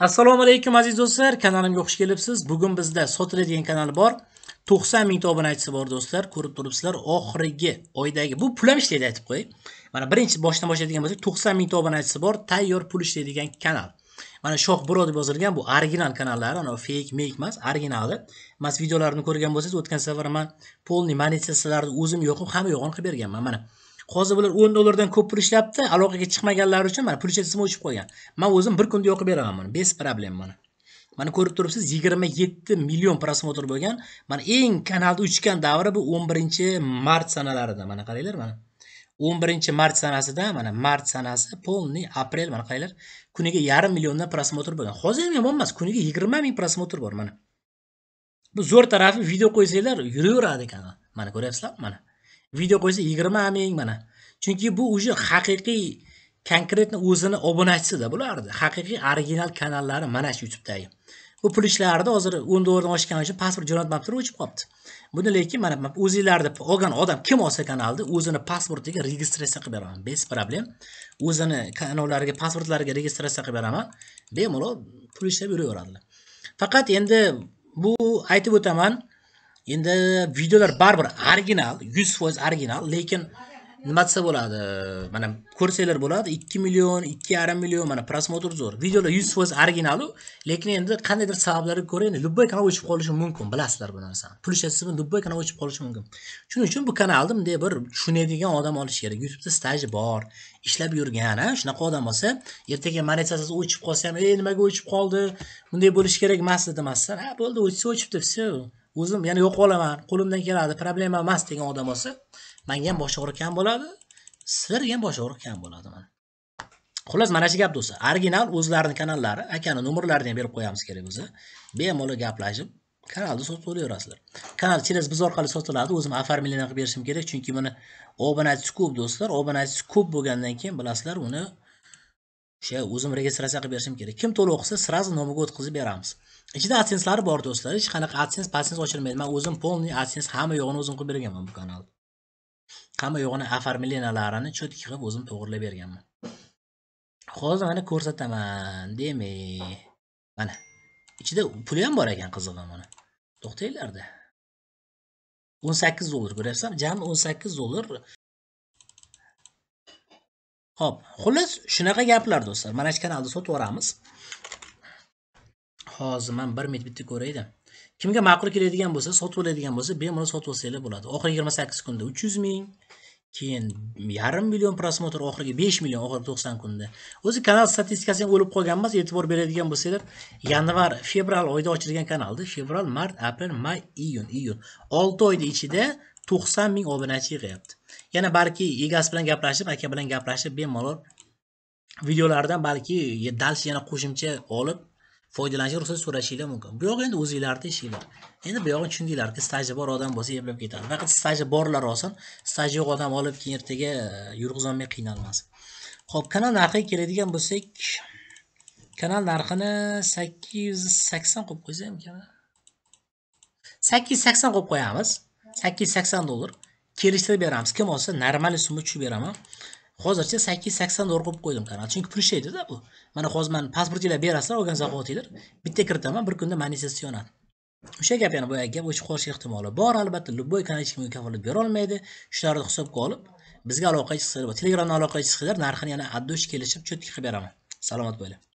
assalomu alaykum aziz do'stlar kanalimga xush kelibsiz bugun bizda sotiladigan kanal bor to'qson ming obunachisi bor do'stlar ko'rib turibsizlar oxirgi oydagi bu pul ham ishlaydi aytib qo'yay mana birinchi boshdan boshlaydigan bo'lsak to'qson mingta obunachisi bor tayyor pul ishlaydigan kanal mana shoh bro deb yozilgan bu original kanallari ana fake make emas originali mas videolarini ko'rgan bo'lsangiz o'tgan safar man polni monetizatsiyalarni o'zim yoqib hamma yo'g'ini qilib berganman mana hozir bular o'n dollardan ko'p pul ishlayapti aloqaga chiqmaganlari uchun mana pul ishlatsa o'chib qolgan man o'zim bir kunda yoqib beraman buni bez problem mana mana ko'rib turibsiz yigirma yetti million prosmotr bo'lgan mana eng kanalni uchgan davri bu o'n birinchi mart sanalarida mana qaranglar mana o'n birinchi mart sanasida mana mart sanasi полный aprel mana qaranglar kuniga yarim milliondan prosmotr bo'lgan hozir ham yomon emas kuniga yigirma ming prosmotr bor mana bu zo'r tarafi video qo'ysanglar yuraveradi ekan mana ko'ryapsizlarmi mana video qo'ysa yigirma ming mana chunki bu уже haqiqiy конкретно o'zini obunachisida bularni haqiqiy original kanallari mana shu youtubedagi bu pul ishlarni hozir o'n dollardan oshgani uchun pasport jo'nat mapturi o'chib qolibdi buni lekin mana o'zinglarni olgan odam kim olsa kanalni o'zini pasportiga registratsiya qilib beraman без проблем o'zini kanallariga pasportlariga registratsiya qilib beraman bemalol pul ishlab yuraveradilar faqat endi bu aytib o'taman endi videolar baribir original 100% original lekin nima desa bo'ladi mana ko'rsanglar bo'ladi 2 million 2,5 million mana prosmotr zo'r videolar 100% originalu lekin endi qandaydir sabablarga ko'ra endi любой kanal o'chib qolishi mumkin bilasizlar bu narsani pul ishlatsizmi любой kanal o'chib qolishi mumkin shuning uchun bu kanalni bunday bir tushunadigan odam olish kerak youtubeda staji bor ishlab yurgan a shunaqa odam bo'lsa ertaga monetizatsiyasi o'chib qolsa ham ey nimaga o'chib qoldi bunday bo'lishi kerak emas dedi ha bo'ldi o'chsa o'chibdi все o'zim yana yo'q olaman qo'limdan keladi problema emas degan odam bo'lsa manga ham bosh og'riq kam bo'ladi sizlarga ham bosh og'riq kam bo'ladi mana xullas mana shu gap do'stlar original o'zlarini kanallari akani nomerlarini ham berib qo'yamiz kerak bo'lsa bemalol gaplashib kanalni sotib olaverasizlar kanal через biz orqali sotiladi o'zim оформление qilib berishim kerak chunki buni obunachisi ko'p do'stlar obunachisi ko'p bo'lgandan keyin bilasizlar uni o'sha o'zim registratsiya qilib berishim kerak kim to'liq o'qisa сразу nomiga o'tkazib beramiz ichida adsenslari bor do'stlar hech qanaqa adsens pasens ochilmaydi man o'zim полный adsens hamma yo'g'ini o'zim qilib berganman bu kanalni hamma yo'g'ini оформленияlarini четкий qilib o'zim to'g'irlab berganman hozir mana ko'rsataman demak mana ichida puli ham bor ekan qizig'i mana to'xtanglarda o'n sakkiz dollar ko'ryapsizlarmi jami o'n sakkiz dollar Hop, xullas shunaqa gaplar do'stlar. Mana shu kanalda sotib yuboramiz. Hozir men 1 minut bitta ko'raydi. Kimga ma'qul keladigan bo'lsa, sotib oladigan bo'lsa, bemalol sotib olsanglar bo'ladi. Oxirgi 28 kunda 300 ming, keyin yarim million prosmotr, oxirgi 5 million, oxirgi 90 kunda. O'zi kanal statistikasi ham o'lib qolgan emas, e'tibor beradigan bo'lsanglar, yanvar, fevral oyida ochilgan kanalda, fevral, mart, aprel, may, iyun, iyun 6 oyda ichida 90 ming obunachi yig'yapti. yana balki egasi bilan gaplashib aka bilan gaplashib bemalol videolardan balki дальше yana qo'shimcha olib foydalanishga ruxsat so'rashinglar mumkin bu yog'i endi o'zinglarni ishinglar endi bu yog'ini tushundinglarki staji bor odam bo'lsa eplab ketadi faqat staji borlar olsin staji yo'q odam olib keyin ertaga e, yurg'izolmay qiynalmasin ho'p kanal narxiga keladigan bo'lsak kanal narxini sakkiz yuz sakson qo'yib qo'ysam sakkiz yuz sakson qo'yamiz sakkiz yuz sakson dollar kelishtirib beramiz kim olsa normal summa tushib beraman hozircha sakkiz sakson dollar qo'yib qo'ydim kanal chunki purishaydida bu mana hozir mani pasportinglar berasizlar olgan zahotinglar bitta kiritaman bir kunda manifest yonadi o'sha gap yana boyagi gap o'chib qolish ehtimoli bor albatta любой kanal hech kimga kafolat berolmaydi shularni hisobga olib bizga aloqaga chiqsanglar telegramdan aloqaga chiqsanglar narxini yana отдушка kelishib четкий qilib beraman salomat bo'linglar